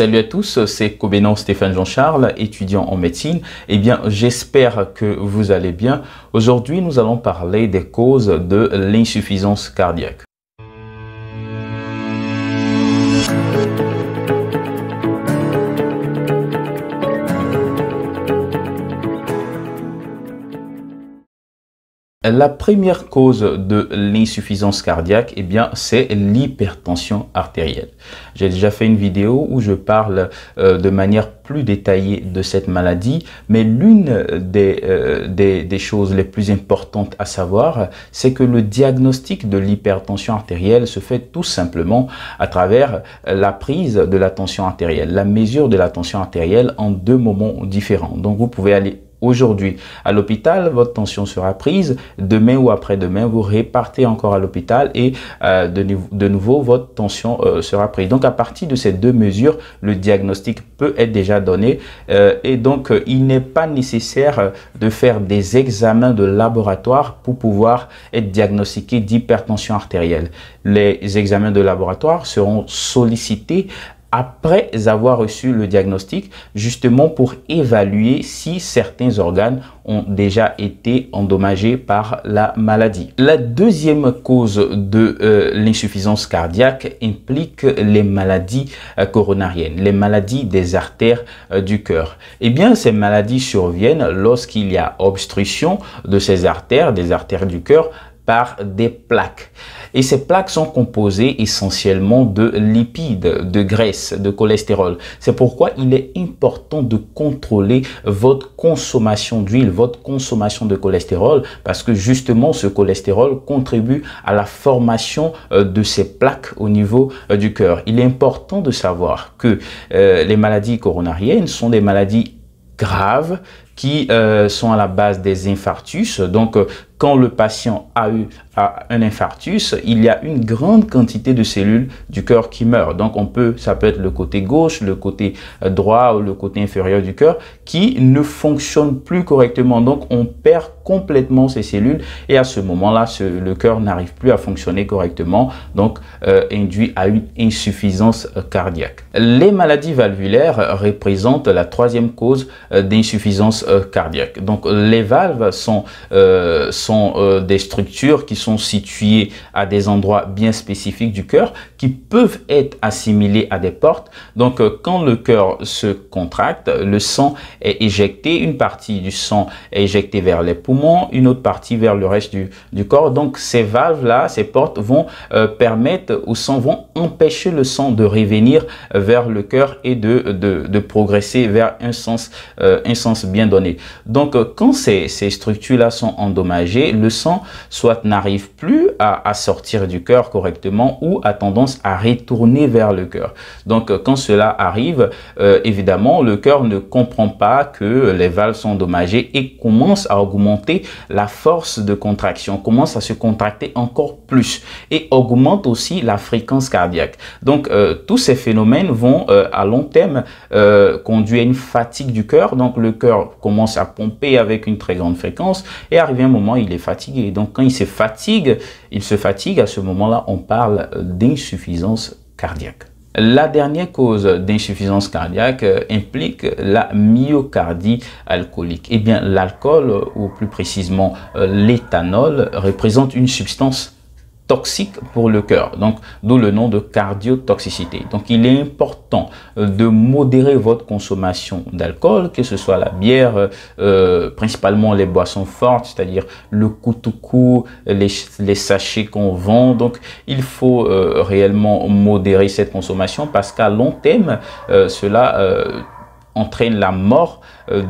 Salut à tous, c'est Cobénon Stéphane Jean-Charles, étudiant en médecine. Eh bien, j'espère que vous allez bien. Aujourd'hui, nous allons parler des causes de l'insuffisance cardiaque. La première cause de l'insuffisance cardiaque, eh bien, c'est l'hypertension artérielle. J'ai déjà fait une vidéo où je parle euh, de manière plus détaillée de cette maladie, mais l'une des, euh, des, des, choses les plus importantes à savoir, c'est que le diagnostic de l'hypertension artérielle se fait tout simplement à travers la prise de la tension artérielle, la mesure de la tension artérielle en deux moments différents. Donc, vous pouvez aller aujourd'hui. À l'hôpital, votre tension sera prise. Demain ou après-demain, vous repartez encore à l'hôpital et euh, de, nouveau, votre tension euh, sera prise. Donc, à partir de ces deux mesures, le diagnostic peut être déjà donné. Euh, et donc, il n'est pas nécessaire de faire des examens de laboratoire pour pouvoir être diagnostiqué d'hypertension artérielle. Les examens de laboratoire seront sollicités après avoir reçu le diagnostic, justement pour évaluer si certains organes ont déjà été endommagés par la maladie. La deuxième cause de euh, l'insuffisance cardiaque implique les maladies euh, coronariennes, les maladies des artères euh, du cœur. Eh bien, ces maladies surviennent lorsqu'il y a obstruction de ces artères, des artères du cœur, des plaques. Et ces plaques sont composées essentiellement de lipides, de graisse de cholestérol. C'est pourquoi il est important de contrôler votre consommation d'huile, votre consommation de cholestérol, parce que justement ce cholestérol contribue à la formation euh, de ces plaques au niveau euh, du cœur. Il est important de savoir que euh, les maladies coronariennes sont des maladies graves qui sont à la base des infarctus, donc quand le patient a eu un infarctus, il y a une grande quantité de cellules du cœur qui meurent. Donc on peut, ça peut être le côté gauche, le côté euh, droit ou le côté inférieur du cœur qui ne fonctionne plus correctement. Donc on perd complètement ces cellules et à ce moment-là, le cœur n'arrive plus à fonctionner correctement, donc euh, induit à une insuffisance euh, cardiaque. Les maladies valvulaires représentent la troisième cause euh, d'insuffisance cardiaque. Donc les valves sont, sont des structures qui sont situées à des endroits bien spécifiques du cœur qui peuvent être assimilées à des portes. Donc quand le cœur se contracte, le sang est éjecté, une partie du sang est éjectée vers les poumons une autre partie vers le reste du, corps. Donc ces valves-là, ces portes vont euh, permettre ou sang vont empêcher le sang de revenir euh, vers le cœur et de, de, progresser vers un sens, euh, un sens bien donné. Donc quand ces, structures-là sont endommagées, le sang soit n'arrive plus à, sortir du cœur correctement ou a tendance à retourner vers le cœur. Donc quand cela arrive, évidemment, le cœur ne comprend pas que les valves sont endommagées et commence à augmenter la force de contraction, commence à se contracter encore plus et augmente aussi la fréquence cardiaque. Donc, euh, tous ces phénomènes vont euh, à long terme euh, conduire à une fatigue du cœur. Donc, le cœur commence à pomper avec une très grande fréquence et arrive un moment, il est fatigué. Donc, quand il se fatigue, il se fatigue, à ce moment-là, on parle d'insuffisance cardiaque. La dernière cause d'insuffisance cardiaque euh, implique la myocardie alcoolique. Eh bien, l'alcool, ou plus précisément euh, l'éthanol, représente une substance toxique pour le cœur, donc d'où le nom de cardiotoxicité. Donc il est important euh, de modérer votre consommation d'alcool, que ce soit la bière, euh, euh, principalement les boissons fortes, c'est-à-dire le couteau, les, les sachets qu'on vend. Donc il faut réellement modérer cette consommation parce qu'à long terme, cela entraîne la mort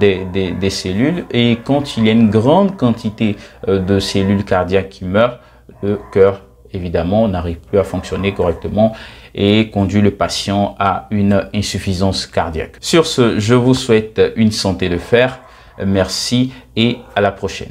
des, des, cellules et quand il y a une grande quantité de cellules cardiaques qui meurent, le cœur évidemment, n'arrive plus à fonctionner correctement et conduit le patient à une insuffisance cardiaque. Sur ce, je vous souhaite une santé de fer. Merci et à la prochaine.